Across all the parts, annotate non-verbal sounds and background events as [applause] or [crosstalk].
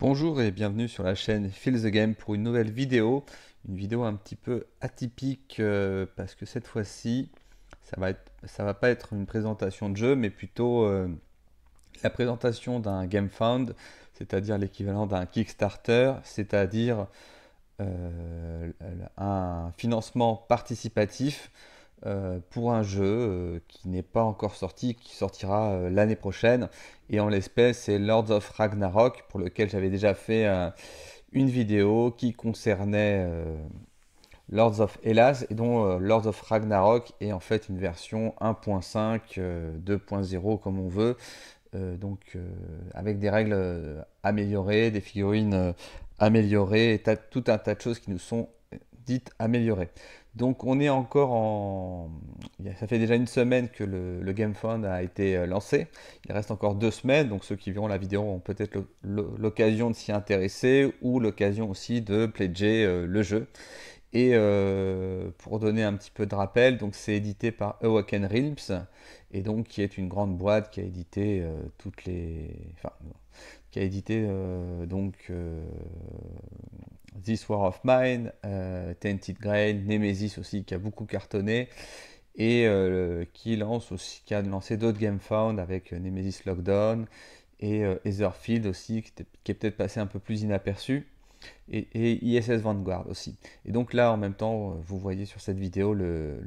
Bonjour et bienvenue sur la chaîne Feel the Game pour une nouvelle vidéo. Une vidéo un petit peu atypique euh, parce que cette fois-ci, ça va va pas être une présentation de jeu, mais plutôt euh, la présentation d'un Game Found, c'est-à-dire l'équivalent d'un Kickstarter, c'est-à-dire euh, un financement participatif euh, pour un jeu euh, qui n'est pas encore sorti, qui sortira euh, l'année prochaine. Et en l'espèce, c'est Lords of Ragnarok, pour lequel j'avais déjà fait une vidéo qui concernait Lords of Hellas, et dont Lords of Ragnarok est en fait une version 1.5, 2.0 comme on veut. donc avec des règles améliorées, des figurines améliorées, tout un tas de choses qui nous sont amélioré. améliorée. Donc on est encore en... Ça fait déjà une semaine que le, Game Fund a été euh, lancé. Il reste encore deux semaines, donc ceux qui verront la vidéo ont peut-être l'occasion de s'y intéresser ou l'occasion aussi de pledger euh, le jeu. Et euh, pour donner un petit peu de rappel, donc c'est édité par Awaken Realms, et donc qui est une grande boîte qui a édité toutes les, enfin, qui a édité donc This War of Mine, euh, Tainted Grail, Nemesis aussi qui a beaucoup cartonné et euh, qui lance aussi, qui a lancé d'autres Game Found avec euh, Nemesis Lockdown et euh, Etherfield aussi qui, est peut-être passé un peu plus inaperçu et, ISS Vanguard aussi. Et donc là en même temps vous voyez sur cette vidéo le,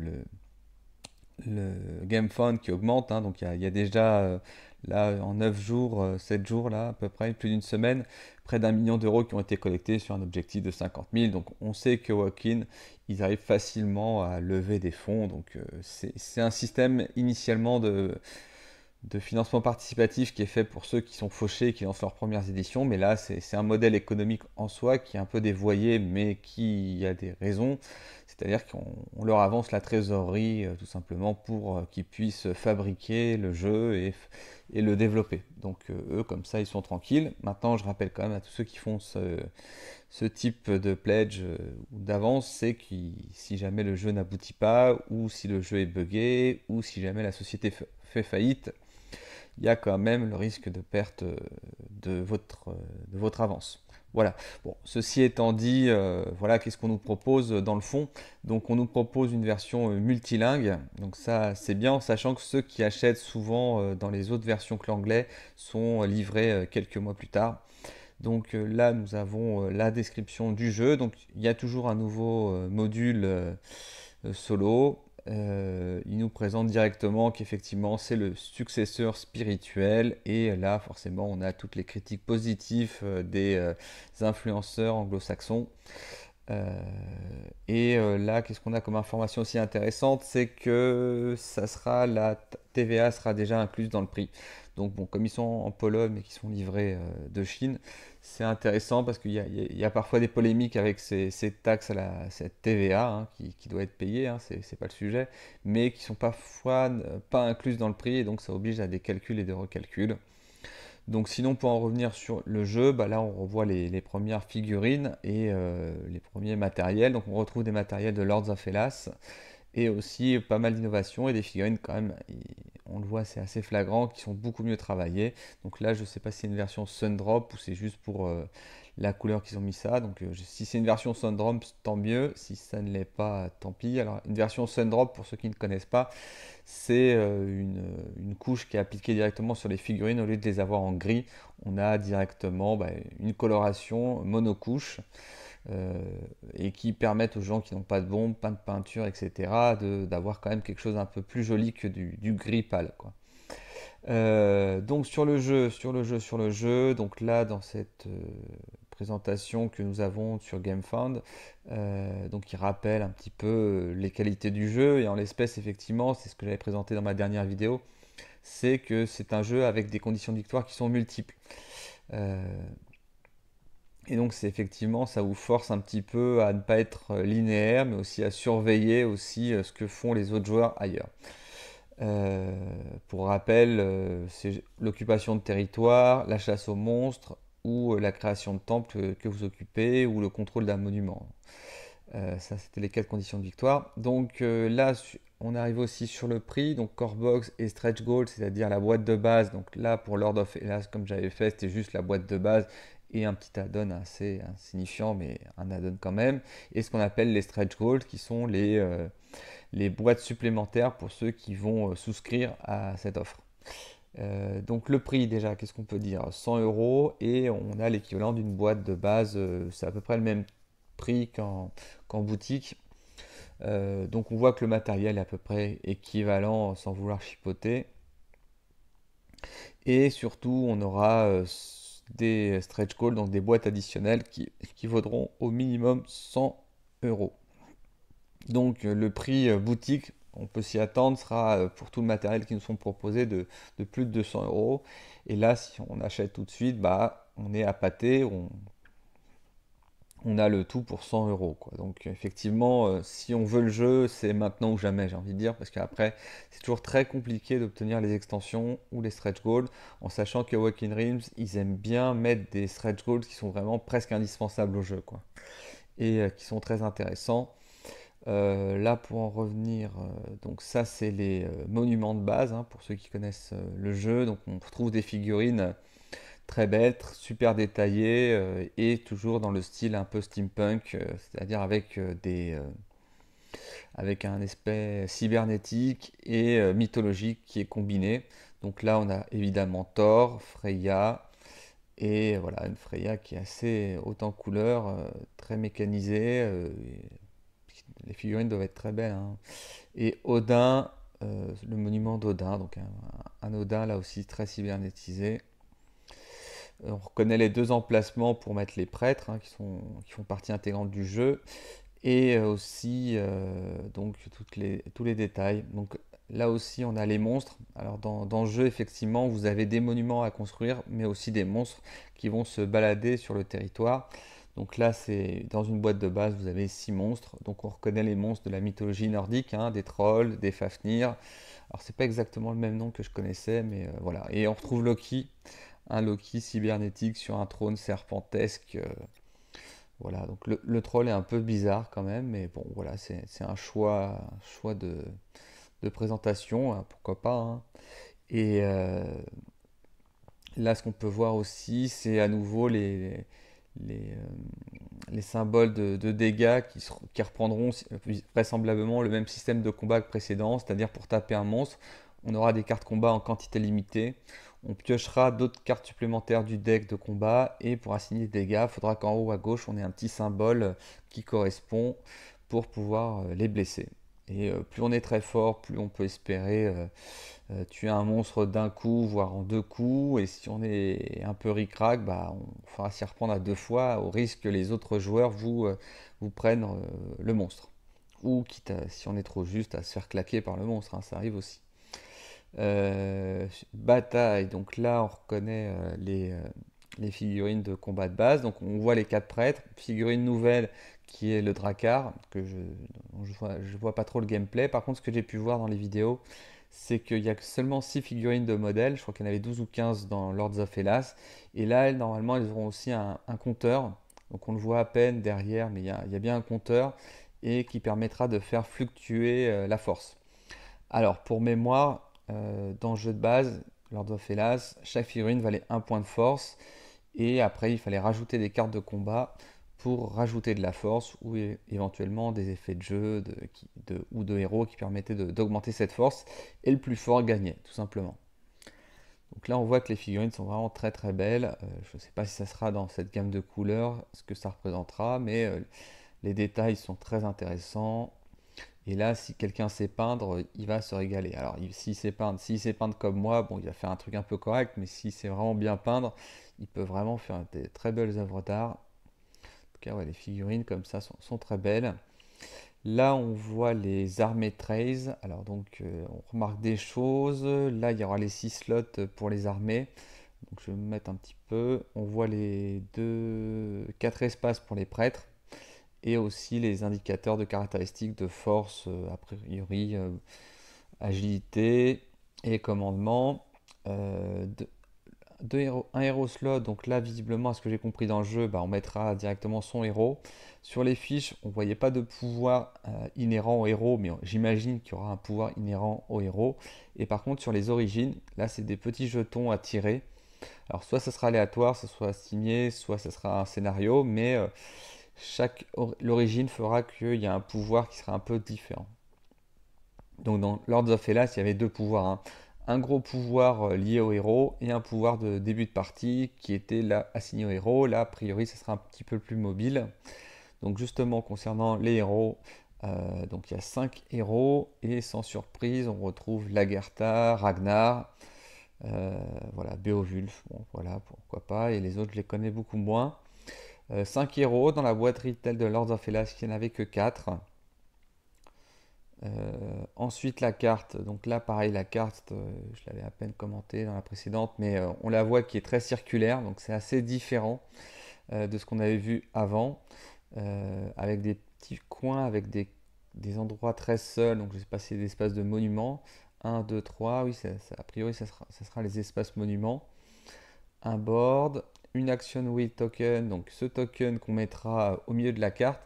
le, Game Found qui augmente, hein. donc il y, y, a déjà Là, en 9 jours, 7 euh, jours, là, à peu près, plus d'une semaine, près d'un million d'euros qui ont été collectés sur un objectif de 50 000. Donc, on sait que Walk-in, ils arrivent facilement à lever des fonds. Donc, euh, c'est un système initialement de, de financement participatif qui est fait pour ceux qui sont fauchés et qui lancent leurs premières éditions. Mais là, c'est un modèle économique en soi qui est un peu dévoyé, mais qui a des raisons. C'est-à-dire qu'on leur avance la trésorerie euh, tout simplement pour euh, qu'ils puissent fabriquer le jeu et, le développer. Donc euh, eux, comme ça, ils sont tranquilles. Maintenant, je rappelle quand même à tous ceux qui font ce, type de pledge ou d'avance, c'est que si jamais le jeu n'aboutit pas, ou si le jeu est buggé, ou si jamais la société fait faillite, il y a quand même le risque de perte de votre avance. Voilà. Bon, ceci étant dit, euh, voilà, qu'est-ce qu'on nous propose dans le fond Donc, on nous propose une version euh, multilingue. Donc ça, c'est bien, sachant que ceux qui achètent souvent euh, dans les autres versions que l'anglais sont livrés quelques mois plus tard. Donc là, nous avons la description du jeu. Donc, il y a toujours un nouveau module solo. Euh, il nous présente directement qu'effectivement c'est le successeur spirituel et là forcément on a toutes les critiques positives euh, des, euh, influenceurs anglo-saxons. et là qu'est-ce qu'on a comme information aussi intéressante c'est que ça sera la TVA sera déjà incluse dans le prix. Donc bon comme ils sont en Pologne et qu'ils sont livrés de Chine, c'est intéressant parce qu'il y, a parfois des polémiques avec ces, taxes à la cette TVA hein, qui, doit être payée, hein, ce n'est pas le sujet, mais qui sont parfois euh, pas incluses dans le prix et donc ça oblige à des calculs et des recalculs. Donc sinon pour en revenir sur le jeu, bah là on revoit les, premières figurines et euh, les premiers matériels. Donc on retrouve des matériels de Lords of Hellas et aussi pas mal d'innovations et des figurines quand même, on le voit, c'est assez flagrant, qui sont beaucoup mieux travaillées. Donc là, je ne sais pas si c'est une version Sundrop ou c'est juste pour euh, la couleur qu'ils ont mis ça. Donc euh, si c'est une version Sundrop, tant mieux. Si ça ne l'est pas, tant pis. Alors une version Sundrop, pour ceux qui ne connaissent pas, c'est euh, une, couche qui est appliquée directement sur les figurines. Au lieu de les avoir en gris, on a directement bah, une coloration monocouche. Euh, et qui permettent aux gens qui n'ont pas de bombe, pas de peinture, etc., d'avoir quand même quelque chose d'un peu plus joli que du, gris pâle. Euh, donc sur le jeu, sur le jeu, sur le jeu, donc là dans cette euh, présentation que nous avons sur GameFound, euh, donc il rappelle un petit peu les qualités du jeu, et en l'espèce effectivement, c'est ce que j'avais présenté dans ma dernière vidéo, c'est que c'est un jeu avec des conditions de victoire qui sont multiples. Et donc, c'est effectivement, ça vous force un petit peu à ne pas être euh, linéaire, mais aussi à surveiller aussi euh, ce que font les autres joueurs ailleurs. Euh, pour rappel, c'est l'occupation de territoire, la chasse aux monstres ou la création de temples que, vous occupez ou le contrôle d'un monument. ça, c'était les quatre conditions de victoire. Donc là, on arrive aussi sur le prix. Donc core box et stretch Gold, c'est-à-dire la boîte de base. Donc là, pour Lord of Elas, comme j'avais fait, c'était juste la boîte de base et un petit add-on assez insignifiant, mais un add-on quand même, et ce qu'on appelle les stretch goals, qui sont les, euh, les boîtes supplémentaires pour ceux qui vont euh, souscrire à cette offre. Euh, donc le prix déjà, qu'est-ce qu'on peut dire 100 euros et on a l'équivalent d'une boîte de base, c'est à peu près le même prix qu'en boutique. donc on voit que le matériel est à peu près équivalent sans vouloir chipoter. Et surtout on aura des euh, stretch goals, donc des boîtes additionnelles qui, vaudront au minimum 100 euros. Donc euh, le prix euh, boutique, on peut s'y attendre, sera pour tout le matériel qui nous sont proposés de, plus de 200 euros. Et là, si on achète tout de suite, bah, on est à on on a le tout pour 100 euros. Donc effectivement, euh, si on veut le jeu, c'est maintenant ou jamais, j'ai envie de dire, parce qu'après, c'est toujours très compliqué d'obtenir les extensions ou les stretch goals, en sachant que Walking Realms, ils aiment bien mettre des stretch goals qui sont vraiment presque indispensables au jeu, quoi, et euh, qui sont très intéressants. Euh, là, pour en revenir, donc ça, c'est les monuments de base, hein, pour ceux qui connaissent le jeu. Donc on retrouve des figurines très belle, super détaillée euh, et toujours dans le style un peu steampunk, euh, c'est-à-dire avec euh, des avec un aspect cybernétique et mythologique qui est combiné. Donc là, on a évidemment Thor, Freya et voilà une Freya qui est assez haute en couleur, très mécanisée. les figurines doivent être très belles. Hein. Et Odin, le monument d'Odin, donc un, un Odin là aussi très cybernétisé. On reconnaît les deux emplacements pour mettre les prêtres, hein, qui, sont, qui font partie intégrante du jeu, et euh, aussi euh, donc toutes les, tous les détails. Donc là aussi, on a les monstres. Alors dans, dans le jeu, effectivement, vous avez des monuments à construire, mais aussi des monstres qui vont se balader sur le territoire. Donc là, c'est dans une boîte de base, vous avez six monstres. Donc on reconnaît les monstres de la mythologie nordique, hein, des trolls, des Fafnir. Alors c'est pas exactement le même nom que je connaissais, mais euh, voilà. Et on retrouve Loki un Loki cybernétique sur un trône serpentesque. Euh, voilà, donc le, troll est un peu bizarre quand même, mais bon, voilà, c'est un choix, choix de, présentation, hein, pourquoi pas. Hein. Et euh, là, ce qu'on peut voir aussi, c'est à nouveau les, les, euh, symboles de, dégâts qui, qui reprendront vraisemblablement le même système de combat que précédent, c'est-à-dire pour taper un monstre, on aura des cartes combat en quantité limitée. On piochera d'autres cartes supplémentaires du deck de combat et pour assigner des dégâts, il faudra qu'en haut à gauche on ait un petit symbole qui correspond pour pouvoir euh, les blesser. Et euh, plus on est très fort, plus on peut espérer euh, tuer un monstre d'un coup, voire en deux coups. Et si on est un peu ric-rac, bah, on fera s'y reprendre à deux fois au risque que les autres joueurs vous, vous prennent le monstre. Ou quitte si on est trop juste à se faire claquer par le monstre, hein, ça arrive aussi. Euh, bataille, donc là on reconnaît euh, les, euh, les, figurines de combat de base. Donc on voit les quatre prêtres, figurine nouvelle qui est le Drakkar, que je vois, je vois, pas trop le gameplay. Par contre, ce que j'ai pu voir dans les vidéos, c'est qu'il y a seulement 6 figurines de modèle Je crois qu'il y en avait 12 ou 15 dans Lords of Hellas. Et là, normalement, ils auront aussi un, compteur. Donc on le voit à peine derrière, mais il y, il y a bien un compteur et qui permettra de faire fluctuer la force. Alors pour mémoire, euh, dans le jeu de base, Lord of Hellas, chaque figurine valait un point de force. Et après, il fallait rajouter des cartes de combat pour rajouter de la force ou éventuellement des effets de jeu ou de héros qui permettaient d'augmenter cette force. Et le plus fort gagnait, tout simplement. Donc là, on voit que les figurines sont vraiment très très belles. Euh, je ne sais pas si ça sera dans cette gamme de couleurs, ce que ça représentera, mais euh, les détails sont très intéressants. Et là, si quelqu'un sait peindre, il va se régaler. Alors, s'il sait peindre, comme moi, bon, il va faire un truc un peu correct, mais s'il sait vraiment bien peindre, il peut vraiment faire des très belles œuvres d'art. En tout cas, les figurines comme ça sont, très belles. Là, on voit les armées 13 Alors, donc, euh, on remarque des choses. Là, il y aura les six slots pour les armées. Donc, je vais me mettre un petit peu. On voit les deux, quatre espaces pour les prêtres et aussi les indicateurs de caractéristiques de force, euh, a priori euh, agilité et commandement. Euh, un héros slot, donc là visiblement à ce que j'ai compris dans le jeu, bah, on mettra directement son héros. Sur les fiches, on ne voyait pas de pouvoir inhérent au héros, mais j'imagine qu'il y aura un pouvoir inhérent au héros. Et par contre sur les origines, là c'est des petits jetons à tirer. Alors soit ce sera aléatoire, ce soit assigné, soit ce sera un scénario, mais chaque l'origine fera qu'il y a un pouvoir qui sera un peu différent. Donc dans Lords of Hellas, il y avait deux pouvoirs. Hein. Un gros pouvoir euh, lié au héros et un pouvoir de début de partie qui était là assigné au héros. Là, a priori, ce sera un petit peu plus mobile. Donc justement, concernant les héros, euh, donc il y a cinq héros et sans surprise, on retrouve Lagertha, Ragnar, euh, voilà, Beowulf, voilà, pourquoi pas. Et les autres, je les connais beaucoup moins. 5 euh, héros dans la boîte retail de Lords of Hellas qui n'avait que 4. Euh, ensuite la carte, donc là pareil la carte, euh, je l'avais à peine commentée dans la précédente, mais on la voit qui est très circulaire, donc c'est assez différent de ce qu'on avait vu avant, avec des petits coins, avec des, endroits très seuls, donc je sais pas si c'est des espaces de monuments, 1, 2, 3, oui, a priori ce sera, ça sera les espaces monuments, un board, une action with token, donc ce token qu'on mettra au milieu de la carte.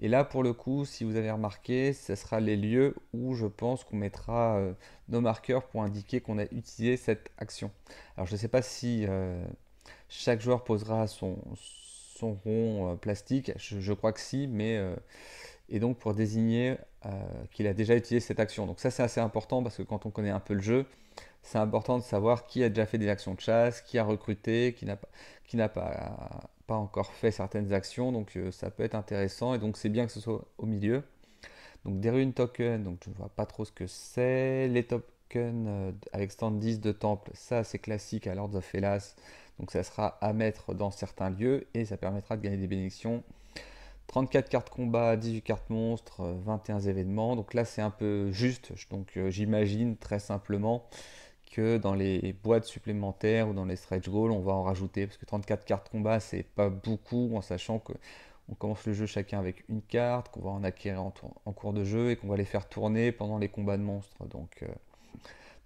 Et là, pour le coup, si vous avez remarqué, ce sera les lieux où je pense qu'on mettra euh, nos marqueurs pour indiquer qu'on a utilisé cette action. Alors, je ne sais pas si euh, chaque joueur posera son, son rond euh, plastique. je, crois que si, mais et donc pour désigner euh, qu'il a déjà utilisé cette action. Donc ça c'est assez important parce que quand on connaît un peu le jeu, c'est important de savoir qui a déjà fait des actions de chasse, qui a recruté, qui n'a pas, pas, pas encore fait certaines actions. Donc euh, ça peut être intéressant et donc c'est bien que ce soit au milieu. Donc des runes tokens, donc je ne vois pas trop ce que c'est. Les tokens euh, avec 10 de temple, ça c'est classique à Lords of Hellas. Donc ça sera à mettre dans certains lieux et ça permettra de gagner des bénédictions 34 cartes combat, 18 cartes monstres, 21 euh, événements. Donc là, c'est un peu juste. Donc euh, j'imagine très simplement que dans les boîtes supplémentaires ou dans les stretch goals, on va en rajouter. Parce que 34 cartes combat, c'est pas beaucoup en sachant que on commence le jeu chacun avec une carte, qu'on va en acquérir en, cours de jeu et qu'on va les faire tourner pendant les combats de monstres. Donc euh,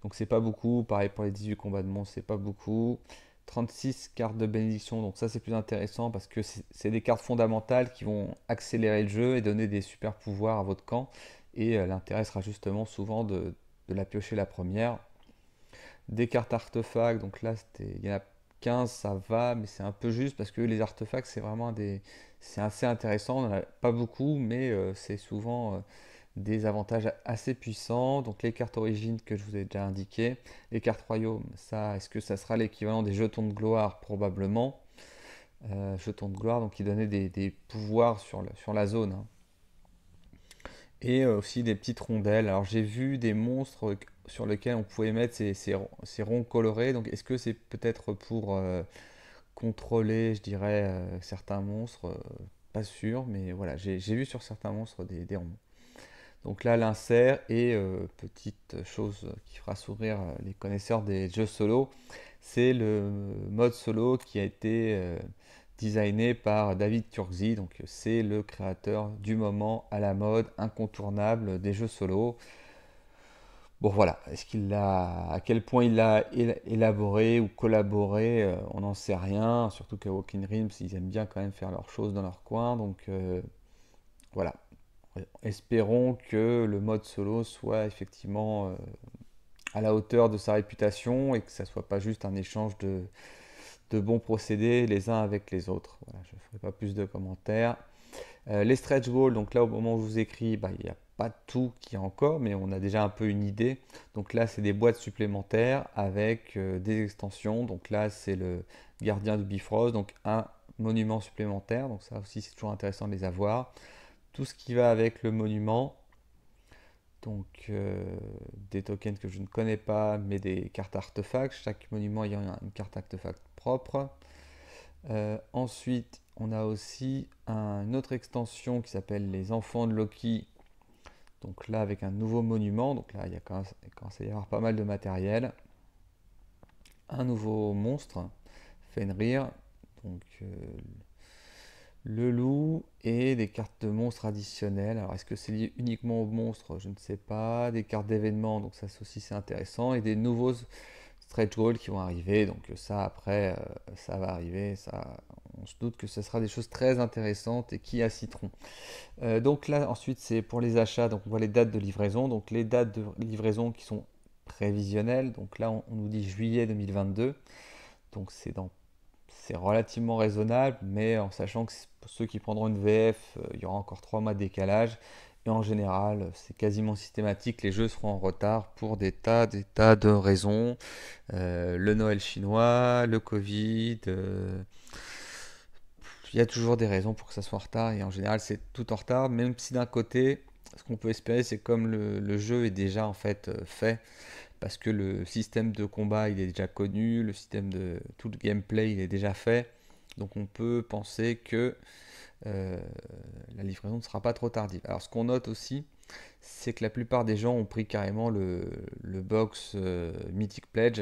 donc c'est pas beaucoup. Pareil pour les 18 combats de monstres, c'est pas beaucoup. 36 cartes de bénédiction, donc ça c'est plus intéressant parce que c'est des cartes fondamentales qui vont accélérer le jeu et donner des super pouvoirs à votre camp. Et euh, l'intérêt sera justement souvent de, la piocher la première. Des cartes artefacts, donc là il y en a 15, ça va, mais c'est un peu juste parce que les artefacts c'est vraiment des. C'est assez intéressant, on n'en a pas beaucoup, mais euh, c'est souvent. Euh, des avantages assez puissants. Donc les cartes origines que je vous ai déjà indiquées, les cartes royaumes, ça, est-ce que ça sera l'équivalent des jetons de gloire Probablement. Euh, jetons de gloire, donc qui donnaient des, pouvoirs sur, sur, la zone. Hein. Et euh, aussi des petites rondelles. Alors j'ai vu des monstres sur lesquels on pouvait mettre ces, ronds colorés. Donc est-ce que c'est peut-être pour euh, contrôler, je dirais, certains monstres Pas sûr, mais voilà, j'ai vu sur certains monstres des, des ronds. Donc là, l'insert et euh, petite chose qui fera sourire euh, les connaisseurs des jeux solo, c'est le mode solo qui a été euh, designé par David Turzi. Donc c'est le créateur du moment à la mode incontournable des jeux solo. Bon voilà, est-ce qu'il à quel point il l'a élaboré ou collaboré, on n'en sait rien. Surtout qu'à Walking Rims, ils aiment bien quand même faire leurs choses dans leur coin, donc voilà, euh, espérons que le mode solo soit effectivement euh, à la hauteur de sa réputation et que ça soit pas juste un échange de, bons procédés les uns avec les autres. Voilà, je ne ferai pas plus de commentaires. Euh, les stretch balls, donc là au moment où je vous écris, bah, il n'y a pas tout qui est encore, mais on a déjà un peu une idée. Donc là, c'est des boîtes supplémentaires avec des extensions. Donc là, c'est le gardien de Bifrost, donc un monument supplémentaire. Donc ça aussi, c'est toujours intéressant de les avoir tout ce qui va avec le monument. Donc euh, des tokens que je ne connais pas, mais des cartes artefacts. Chaque monument ayant une carte artefact propre. Euh, ensuite, on a aussi une autre extension qui s'appelle les enfants de Loki. Donc là, avec un nouveau monument. Donc là, il, y a quand il à y avoir pas mal de matériel. Un nouveau monstre, Fenrir. Donc euh, le loup et des cartes de monstres additionnelles. Alors, est-ce que c'est lié uniquement aux monstres Je ne sais pas. Des cartes d'événements, donc ça aussi c'est intéressant. Et des nouveaux stretch goals qui vont arriver. Donc ça, après, euh, ça va arriver. Ça, on se doute que ce sera des choses très intéressantes et qui a citron euh, donc là, ensuite, c'est pour les achats. Donc on voit les dates de livraison. Donc les dates de livraison qui sont prévisionnelles. Donc là, on nous dit juillet 2022. Donc c'est dans c'est relativement raisonnable, mais en sachant que pour ceux qui prendront une VF, euh, il y aura encore trois mois de décalage. Et en général, euh, c'est quasiment systématique, les jeux seront en retard pour des tas, des tas de raisons. Euh, le Noël chinois, le Covid. Il y a toujours des raisons pour que ça soit en retard. Et en général, c'est tout en retard, même si d'un côté, ce qu'on peut espérer, c'est comme le, le, jeu est déjà en fait fait parce que le système de combat il est déjà connu, le système de tout le gameplay il est déjà fait, donc on peut penser que euh, la livraison ne sera pas trop tardive. Alors ce qu'on note aussi, c'est que la plupart des gens ont pris carrément le, box euh, Mythic Pledge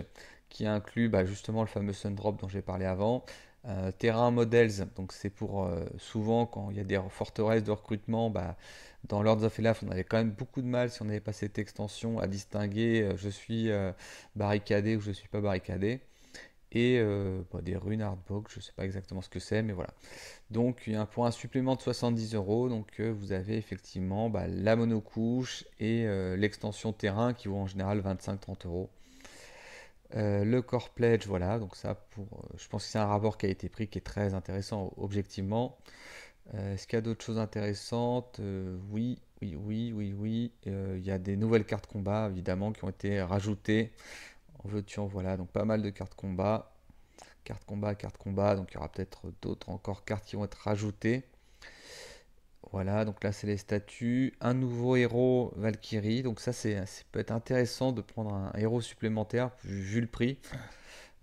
qui inclut bah, justement le fameux Sundrop dont j'ai parlé avant, euh, terrain Models, donc c'est pour euh, souvent quand il y a des forteresses de recrutement, bah, dans Lords of Elaf, on avait quand même beaucoup de mal si on n'avait pas cette extension à distinguer euh, je suis barricadé ou je suis pas barricadé. Et bah, des runes hardbox, je ne sais pas exactement ce que c'est, mais voilà. Donc il y a pour un supplément de 70 euros, donc vous avez effectivement bah, la monocouche et l'extension terrain qui vaut en général 25-30 euros. Euh, le core pledge, voilà, donc ça, pour, euh, je pense que c'est un rapport qui a été pris qui est très intéressant objectivement. Euh, est-ce qu'il y a d'autres choses intéressantes Oui, oui, oui, oui, oui. Il y a des nouvelles cartes combat évidemment qui ont été rajoutées. En veux-tu, en voilà, donc pas mal de cartes combat. Cartes combat, cartes combat, donc il y aura peut-être d'autres encore cartes qui vont être rajoutées. Voilà, donc là c'est les statuts. Un nouveau héros Valkyrie. Donc ça, c'est peut être intéressant de prendre un héros supplémentaire vu le prix.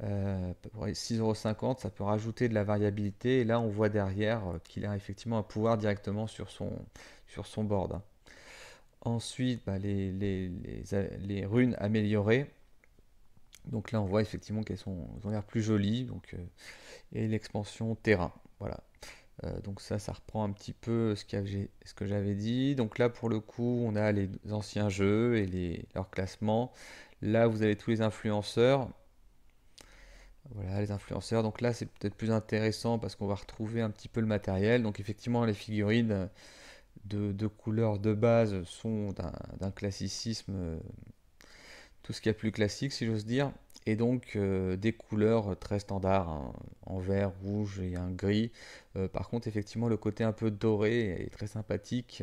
6,50€, euh, ça peut rajouter de la variabilité. Et là, on voit derrière euh, qu'il a effectivement un pouvoir directement sur son, sur son board. Hein. Ensuite, bah, les, euh, les, runes améliorées. Donc là, on voit effectivement qu'elles ont l'air plus jolies. Donc, et l'expansion terrain. Voilà. Euh, donc ça, ça reprend un petit peu ce, que j'avais dit. Donc là, pour le coup, on a les anciens jeux et les, leurs classements. Là, vous avez tous les influenceurs. Voilà, les influenceurs. Donc là, c'est peut-être plus intéressant parce qu'on va retrouver un petit peu le matériel. Donc effectivement, les figurines de, de couleurs de base sont d'un classicisme, euh, tout ce qu'il y a plus classique, si j'ose dire et donc euh, des couleurs très standards, hein, en vert, rouge et un gris. Euh, par contre, effectivement, le côté un peu doré est très sympathique.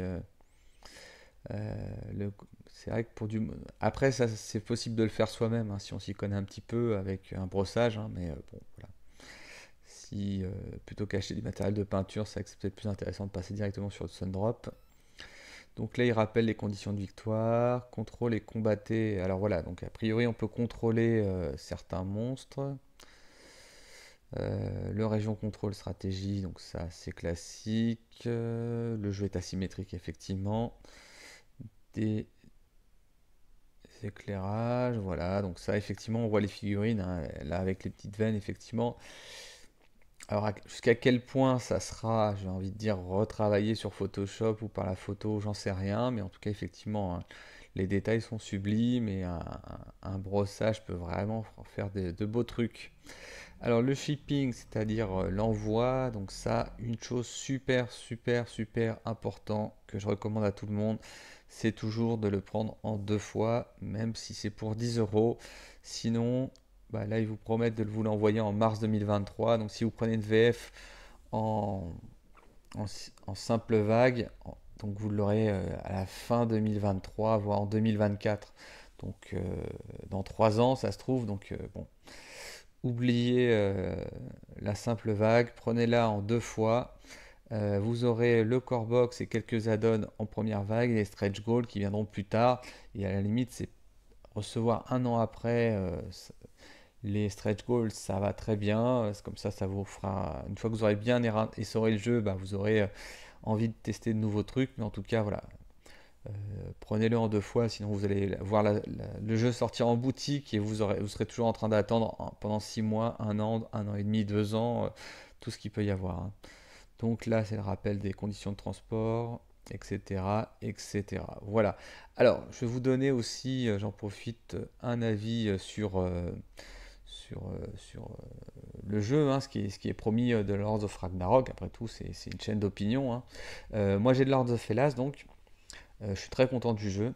Euh, c'est vrai que pour du... Après, c'est possible de le faire soi-même, hein, si on s'y connaît un petit peu, avec un brossage, hein, mais bon, voilà. Si plutôt qu'acheter du matériel de peinture, c'est peut-être plus intéressant de passer directement sur le Sundrop. Donc là, il rappelle les conditions de victoire, contrôle et combattez. Alors voilà, donc a priori, on peut contrôler euh, certains monstres. Euh, le région contrôle stratégie, donc ça c'est classique. Euh, le jeu est asymétrique effectivement. Des éclairages, voilà, donc ça effectivement on voit les figurines, hein, là avec les petites veines effectivement. Alors, jusqu'à quel point ça sera, j'ai envie de dire, retravaillé sur Photoshop ou par la photo, j'en sais rien, mais en tout cas, effectivement, hein, les détails sont sublimes et un, brossage peut vraiment faire de, beaux trucs. Alors, le shipping, c'est-à-dire euh, l'envoi, donc ça, une chose super, super, super importante que je recommande à tout le monde, c'est toujours de le prendre en deux fois, même si c'est pour 10 euros. Sinon, bah, là, ils vous promettent de vous l'envoyer en mars 2023. Donc, si vous prenez une VF en, en, simple vague, donc vous l'aurez euh, à la fin 2023, voire en 2024. Donc, euh, dans trois ans, ça se trouve. Donc, euh, bon, oubliez la simple vague, prenez-la en deux fois. vous aurez le core box et quelques add-ons en première vague, et les stretch goals qui viendront plus tard. Et à la limite, c'est recevoir un an après, les stretch goals, ça va très bien. Comme ça, ça vous fera. Une fois que vous aurez bien essoré le jeu, bah, vous aurez euh, envie de tester de nouveaux trucs. Mais en tout cas, voilà. Euh, prenez-le en deux fois, sinon vous allez voir le jeu sortir en boutique et vous, serez toujours en train d'attendre pendant six mois, un an, un an et demi, deux ans, euh, tout ce qu'il peut y avoir. Hein. Donc là, c'est le rappel des conditions de transport, etc., etc. Voilà. Alors, je vais vous donner aussi, j'en profite, un avis sur sur, euh, euh, le jeu, hein, ce, qui est, ce qui est promis euh, de Lords of Ragnarok. Après tout, c'est une chaîne d'opinion. Hein. moi, j'ai de Lords of Hellas, donc je suis très content du jeu.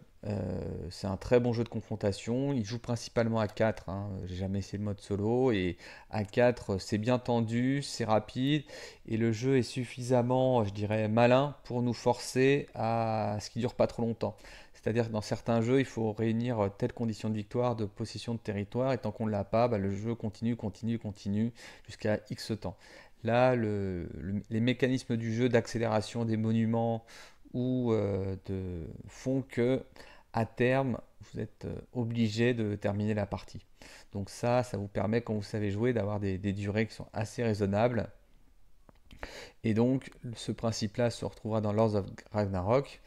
c'est un très bon jeu de confrontation. Il joue principalement à 4. Hein. J'ai jamais essayé le mode solo. Et à 4, c'est bien tendu, c'est rapide. Et le jeu est suffisamment, je dirais, malin pour nous forcer à ce qui dure pas trop longtemps. C'est-à-dire que dans certains jeux, il faut réunir euh, telle condition de victoire, de possession de territoire, et tant qu'on ne l'a pas, bah, le jeu continue, continue, continue jusqu'à X temps. Là, les mécanismes du jeu d'accélération des monuments ou euh, de, font que à terme, vous êtes euh, obligé de terminer la partie. Donc ça, ça vous permet, quand vous savez jouer, d'avoir des durées qui sont assez raisonnables. Et donc, ce principe-là se retrouvera dans Lords of Ragnarok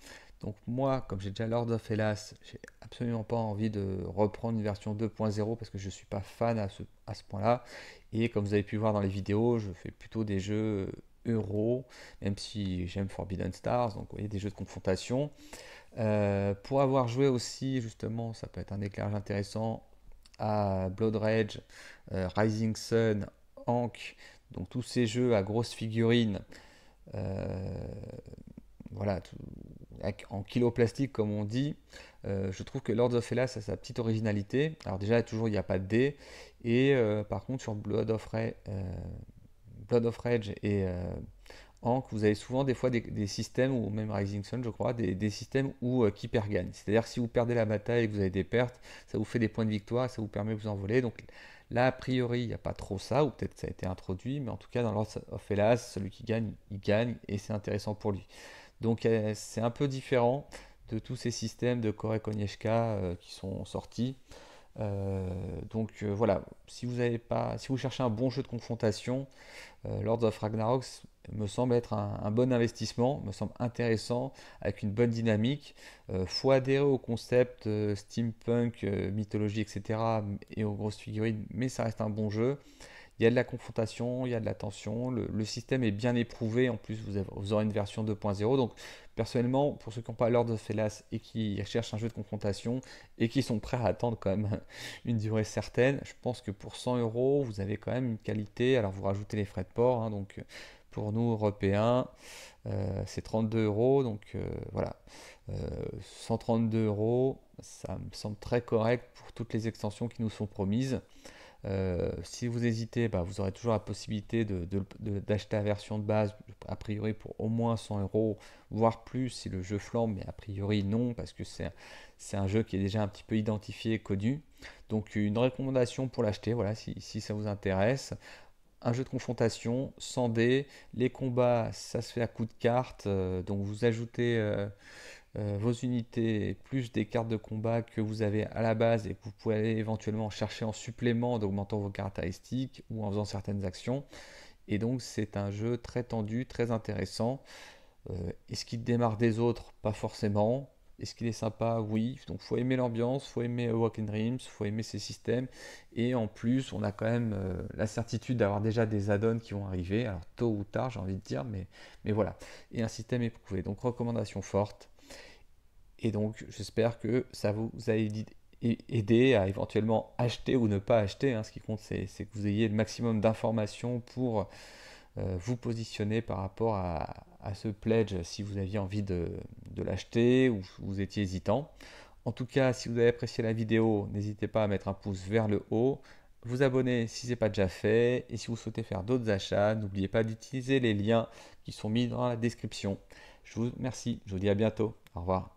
donc moi, comme j'ai déjà Lord of Hellas, j'ai absolument pas envie de reprendre une version 2.0 parce que je suis pas fan à ce, point-là. Et comme vous avez pu voir dans les vidéos, je fais plutôt des jeux euro, même si j'aime Forbidden Stars, donc vous voyez, des jeux de confrontation. Euh, pour avoir joué aussi, justement, ça peut être un éclairage intéressant, à Blood Rage, euh, Rising Sun, Hank, donc tous ces jeux à grosses figurines. Euh, voilà, tout, en kilo plastique comme on dit, euh, je trouve que Lords of Hellas a sa petite originalité. Alors déjà, toujours, il n'y a pas de dé. Et euh, par contre, sur Blood of, euh, Rage, et Ankh, vous avez souvent des fois des, systèmes, ou même Rising Sun, je crois, des, systèmes où qui perd gagne. C'est-à-dire si vous perdez la bataille et que vous avez des pertes, ça vous fait des points de victoire, ça vous permet de vous envoler. Donc là, a priori, il n'y a pas trop ça, ou peut-être ça a été introduit, mais en tout cas, dans Lords of Hellas, celui qui gagne, il gagne, et c'est intéressant pour lui. Donc euh, c'est un peu différent de tous ces systèmes de Korek Onyeshka euh, qui sont sortis. Euh, donc voilà, si vous pas, si vous cherchez un bon jeu de confrontation, Lords of Ragnarok me semble être un, bon investissement, me semble intéressant, avec une bonne dynamique. faut adhérer au concept steampunk, mythologie, etc. et aux grosses figurines, mais ça reste un bon jeu il y a de la confrontation, il y a de la tension, le, système est bien éprouvé, en plus vous, aurez une version 2.0. Donc personnellement, pour ceux qui n'ont pas l'ordre de Felas et qui cherchent un jeu de confrontation et qui sont prêts à attendre quand même [laughs] une durée certaine, je pense que pour 100 euros, vous avez quand même une qualité. Alors vous rajoutez les frais de port, hein, donc pour nous Européens, euh, c'est 32 euros, donc euh, voilà. 132 euh, euros, ça me semble très correct pour toutes les extensions qui nous sont promises. Euh, si vous hésitez, bah, vous aurez toujours la possibilité d'acheter la version de base, a priori pour au moins 100 euros, voire plus si le jeu flambe, mais a priori non, parce que c'est un jeu qui est déjà un petit peu identifié et connu. Donc une recommandation pour l'acheter, voilà, si, ça vous intéresse. Un jeu de confrontation, sans dés, les combats, ça se fait à coup de cartes, euh, donc vous ajoutez... Euh, euh, vos unités plus des cartes de combat que vous avez à la base et que vous pouvez éventuellement chercher en supplément en augmentant vos caractéristiques ou en faisant certaines actions. Et donc c'est un jeu très tendu, très intéressant. Euh, est-ce qu'il démarre des autres Pas forcément. Est-ce qu'il est sympa Oui. Donc faut aimer l'ambiance, faut aimer Walking Dreams, Dreams, faut aimer ces systèmes. Et en plus, on a quand même euh, la certitude d'avoir déjà des add-ons qui vont arriver. Alors tôt ou tard, j'ai envie de dire, mais, mais voilà. Et un système éprouvé. Donc recommandation forte. Et donc, j'espère que ça vous a aidé à éventuellement acheter ou ne pas acheter. Hein. Ce qui compte, c'est que vous ayez le maximum d'informations pour euh, vous positionner par rapport à, ce pledge si vous aviez envie de, de l'acheter ou vous étiez hésitant. En tout cas, si vous avez apprécié la vidéo, n'hésitez pas à mettre un pouce vers le haut, vous abonner si ce n'est pas déjà fait, et si vous souhaitez faire d'autres achats, n'oubliez pas d'utiliser les liens qui sont mis dans la description. Je vous remercie, je vous dis à bientôt, au revoir.